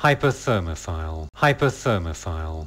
hyperthermophile, hyperthermophile.